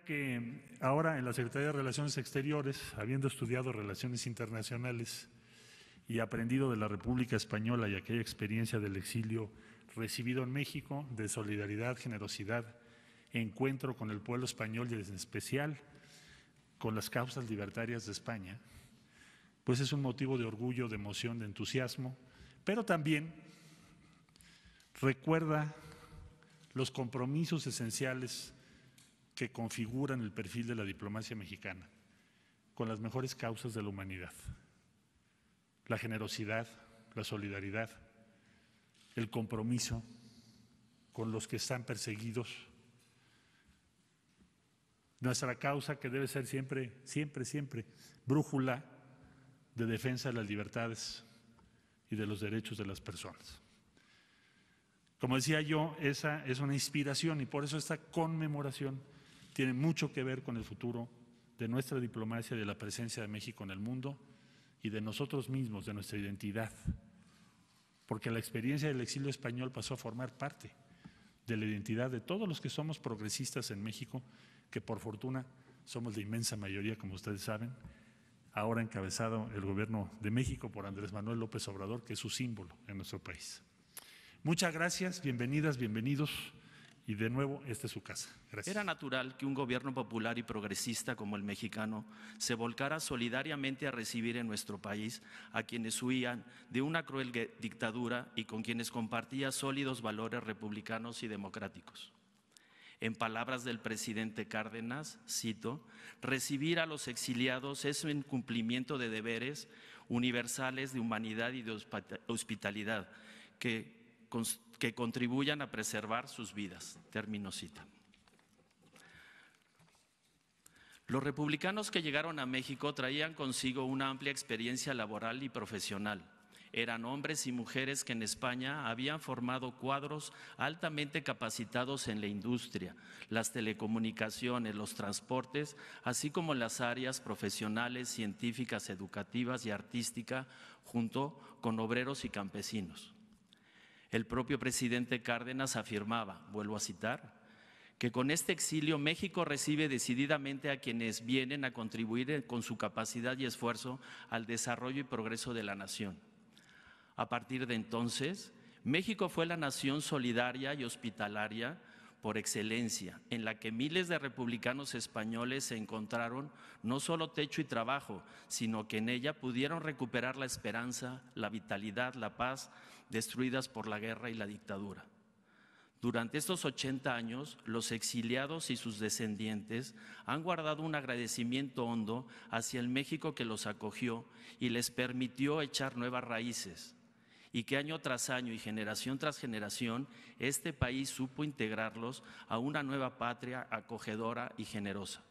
que ahora en la Secretaría de Relaciones Exteriores, habiendo estudiado relaciones internacionales y aprendido de la República Española y aquella experiencia del exilio recibido en México, de solidaridad, generosidad, encuentro con el pueblo español y en especial con las causas libertarias de España, pues es un motivo de orgullo, de emoción, de entusiasmo, pero también recuerda los compromisos esenciales que configuran el perfil de la diplomacia mexicana, con las mejores causas de la humanidad. La generosidad, la solidaridad, el compromiso con los que están perseguidos. Nuestra causa que debe ser siempre, siempre, siempre brújula de defensa de las libertades y de los derechos de las personas. Como decía yo, esa es una inspiración y por eso esta conmemoración tiene mucho que ver con el futuro de nuestra diplomacia, de la presencia de México en el mundo y de nosotros mismos, de nuestra identidad. Porque la experiencia del exilio español pasó a formar parte de la identidad de todos los que somos progresistas en México, que por fortuna somos la inmensa mayoría, como ustedes saben, ahora encabezado el gobierno de México por Andrés Manuel López Obrador, que es su símbolo en nuestro país. Muchas gracias, bienvenidas, bienvenidos. Y de nuevo, esta es su casa. Gracias. Era natural que un gobierno popular y progresista como el mexicano se volcara solidariamente a recibir en nuestro país a quienes huían de una cruel dictadura y con quienes compartía sólidos valores republicanos y democráticos. En palabras del presidente Cárdenas, cito, recibir a los exiliados es un cumplimiento de deberes universales de humanidad y de hospitalidad que que contribuyan a preservar sus vidas. Termino cita. Los republicanos que llegaron a México traían consigo una amplia experiencia laboral y profesional. Eran hombres y mujeres que en España habían formado cuadros altamente capacitados en la industria, las telecomunicaciones, los transportes, así como las áreas profesionales, científicas, educativas y artísticas, junto con obreros y campesinos. El propio presidente Cárdenas afirmaba, vuelvo a citar, que con este exilio México recibe decididamente a quienes vienen a contribuir con su capacidad y esfuerzo al desarrollo y progreso de la nación. A partir de entonces, México fue la nación solidaria y hospitalaria por excelencia, en la que miles de republicanos españoles se encontraron no solo techo y trabajo, sino que en ella pudieron recuperar la esperanza, la vitalidad, la paz, destruidas por la guerra y la dictadura. Durante estos 80 años, los exiliados y sus descendientes han guardado un agradecimiento hondo hacia el México que los acogió y les permitió echar nuevas raíces, y que año tras año y generación tras generación, este país supo integrarlos a una nueva patria acogedora y generosa.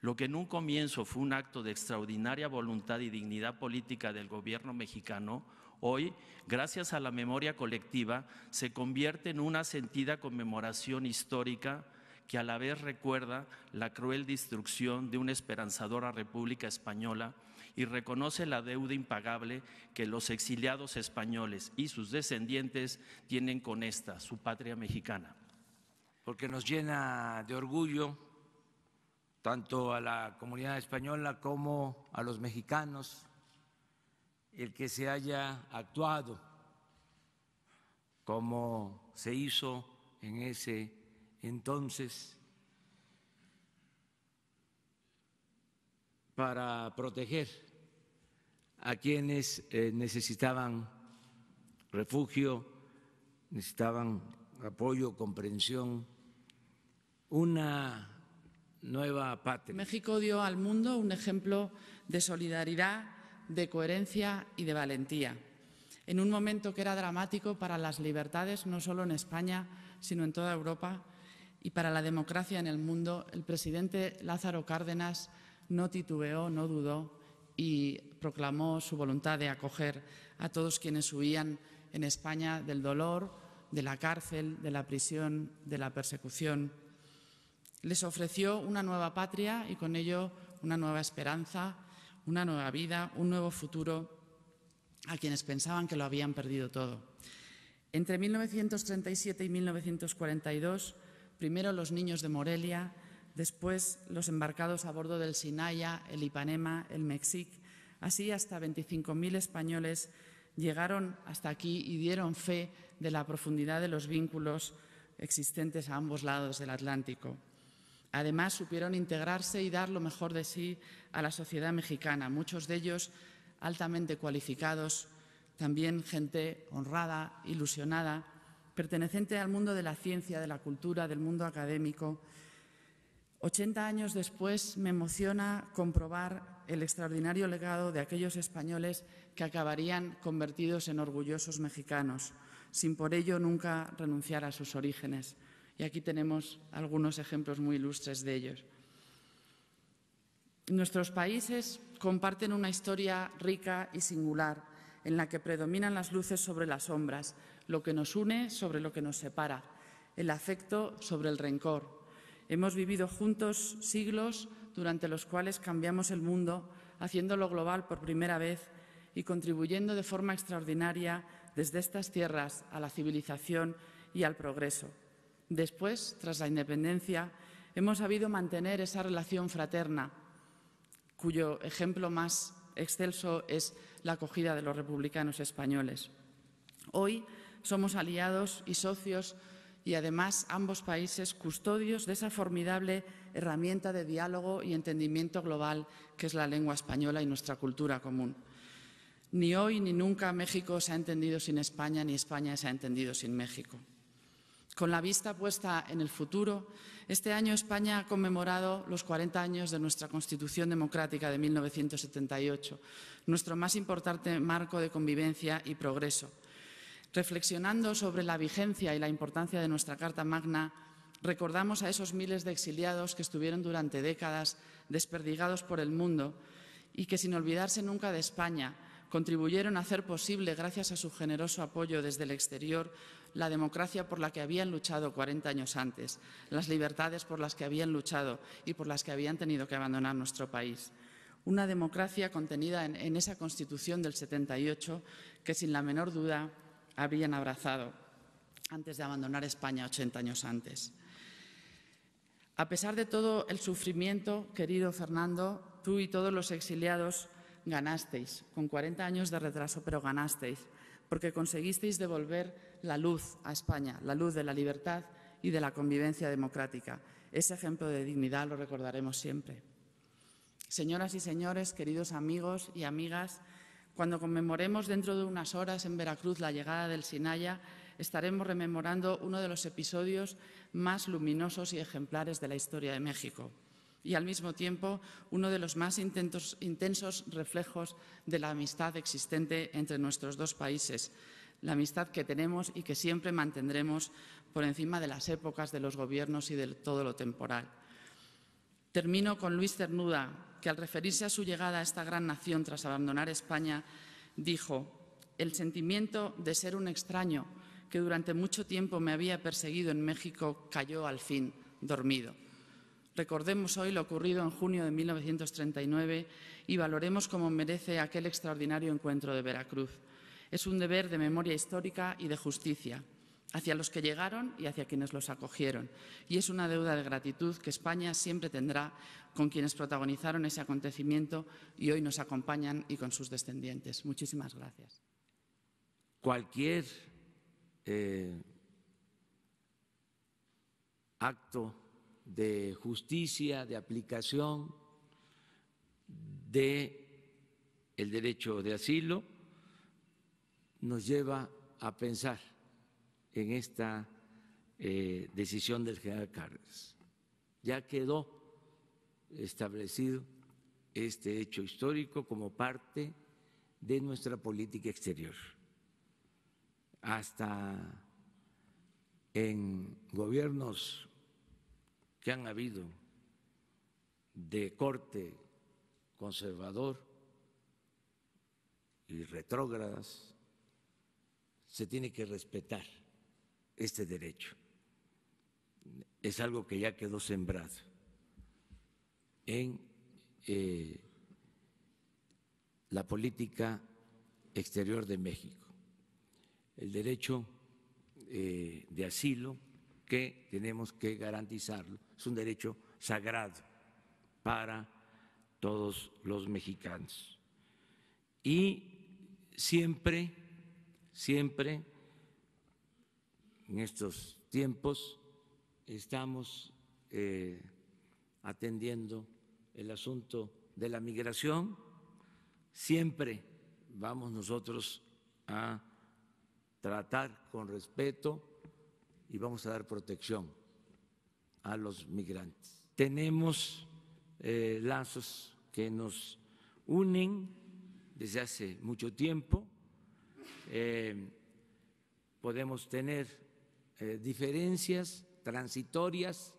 Lo que en un comienzo fue un acto de extraordinaria voluntad y dignidad política del gobierno mexicano, Hoy, gracias a la memoria colectiva, se convierte en una sentida conmemoración histórica que a la vez recuerda la cruel destrucción de una esperanzadora República Española y reconoce la deuda impagable que los exiliados españoles y sus descendientes tienen con esta, su patria mexicana. Porque nos llena de orgullo tanto a la comunidad española como a los mexicanos el que se haya actuado como se hizo en ese entonces para proteger a quienes eh, necesitaban refugio, necesitaban apoyo, comprensión, una nueva patria. México dio al mundo un ejemplo de solidaridad de coherencia y de valentía, en un momento que era dramático para las libertades, no solo en España, sino en toda Europa, y para la democracia en el mundo, el presidente Lázaro Cárdenas no titubeó, no dudó y proclamó su voluntad de acoger a todos quienes huían en España del dolor, de la cárcel, de la prisión, de la persecución. Les ofreció una nueva patria y con ello una nueva esperanza, una nueva vida, un nuevo futuro a quienes pensaban que lo habían perdido todo. Entre 1937 y 1942, primero los niños de Morelia, después los embarcados a bordo del Sinaya, el Ipanema, el Mexic, así hasta 25.000 españoles llegaron hasta aquí y dieron fe de la profundidad de los vínculos existentes a ambos lados del Atlántico. Además, supieron integrarse y dar lo mejor de sí a la sociedad mexicana, muchos de ellos altamente cualificados, también gente honrada, ilusionada, perteneciente al mundo de la ciencia, de la cultura, del mundo académico. 80 años después me emociona comprobar el extraordinario legado de aquellos españoles que acabarían convertidos en orgullosos mexicanos, sin por ello nunca renunciar a sus orígenes. Y aquí tenemos algunos ejemplos muy ilustres de ellos. Nuestros países comparten una historia rica y singular, en la que predominan las luces sobre las sombras, lo que nos une sobre lo que nos separa, el afecto sobre el rencor. Hemos vivido juntos siglos durante los cuales cambiamos el mundo, haciéndolo global por primera vez y contribuyendo de forma extraordinaria desde estas tierras a la civilización y al progreso. Después, tras la independencia, hemos sabido mantener esa relación fraterna, cuyo ejemplo más excelso es la acogida de los republicanos españoles. Hoy somos aliados y socios y además ambos países custodios de esa formidable herramienta de diálogo y entendimiento global que es la lengua española y nuestra cultura común. Ni hoy ni nunca México se ha entendido sin España, ni España se ha entendido sin México. Con la vista puesta en el futuro, este año España ha conmemorado los 40 años de nuestra Constitución Democrática de 1978, nuestro más importante marco de convivencia y progreso. Reflexionando sobre la vigencia y la importancia de nuestra Carta Magna, recordamos a esos miles de exiliados que estuvieron durante décadas desperdigados por el mundo y que, sin olvidarse nunca de España, contribuyeron a hacer posible, gracias a su generoso apoyo desde el exterior, la democracia por la que habían luchado 40 años antes, las libertades por las que habían luchado y por las que habían tenido que abandonar nuestro país. Una democracia contenida en, esa Constitución del 78 que sin la menor duda habrían abrazado antes de abandonar España 80 años antes. A pesar de todo el sufrimiento, querido Fernando, tú y todos los exiliados ganasteis, con 40 años de retraso, pero ganasteis, porque conseguisteis devolver la luz a España, la luz de la libertad y de la convivencia democrática. Ese ejemplo de dignidad lo recordaremos siempre. Señoras y señores, queridos amigos y amigas, cuando conmemoremos dentro de unas horas en Veracruz la llegada del Sinaya, estaremos rememorando uno de los episodios más luminosos y ejemplares de la historia de México y al mismo tiempo uno de los más intensos reflejos de la amistad existente entre nuestros dos países, la amistad que tenemos y que siempre mantendremos por encima de las épocas, de los gobiernos y de todo lo temporal. Termino con Luis Cernuda, que al referirse a su llegada a esta gran nación tras abandonar España, dijo, el sentimiento de ser un extraño que durante mucho tiempo me había perseguido en México cayó al fin dormido. Recordemos hoy lo ocurrido en junio de 1939 y valoremos como merece aquel extraordinario encuentro de Veracruz es un deber de memoria histórica y de justicia hacia los que llegaron y hacia quienes los acogieron. Y es una deuda de gratitud que España siempre tendrá con quienes protagonizaron ese acontecimiento y hoy nos acompañan y con sus descendientes. Muchísimas gracias. Cualquier eh, acto de justicia, de aplicación de el derecho de asilo, nos lleva a pensar en esta eh, decisión del general Cárdenas. Ya quedó establecido este hecho histórico como parte de nuestra política exterior. Hasta en gobiernos que han habido de corte conservador y retrógradas, se tiene que respetar este derecho. Es algo que ya quedó sembrado en eh, la política exterior de México, el derecho eh, de asilo que tenemos que garantizarlo, es un derecho sagrado para todos los mexicanos. Y siempre siempre en estos tiempos estamos eh, atendiendo el asunto de la migración. Siempre vamos nosotros a tratar con respeto y vamos a dar protección a los migrantes. Tenemos eh, lazos que nos unen desde hace mucho tiempo eh, podemos tener eh, diferencias transitorias,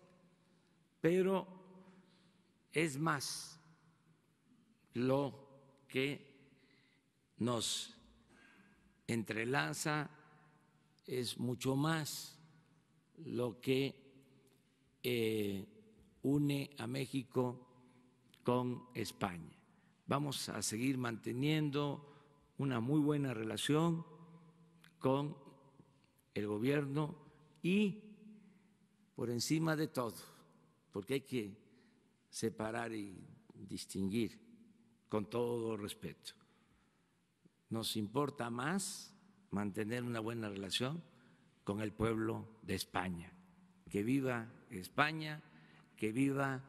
pero es más lo que nos entrelaza, es mucho más lo que eh, une a México con España. Vamos a seguir manteniendo una muy buena relación con el gobierno y por encima de todo, porque hay que separar y distinguir con todo respeto. Nos importa más mantener una buena relación con el pueblo de España. Que viva España, que viva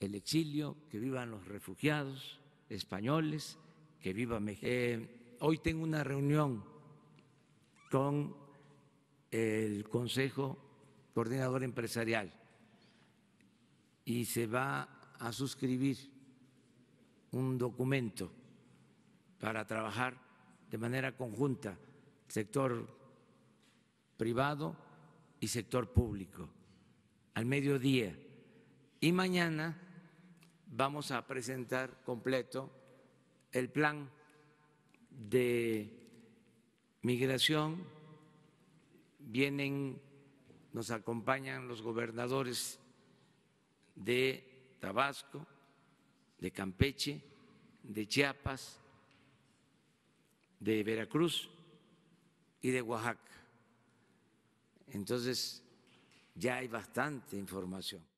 el exilio, que vivan los refugiados españoles, que viva México. Eh, hoy tengo una reunión con el Consejo Coordinador Empresarial y se va a suscribir un documento para trabajar de manera conjunta sector privado y sector público al mediodía. Y mañana vamos a presentar completo el plan de migración, vienen, nos acompañan los gobernadores de Tabasco, de Campeche, de Chiapas, de Veracruz y de Oaxaca. Entonces, ya hay bastante información.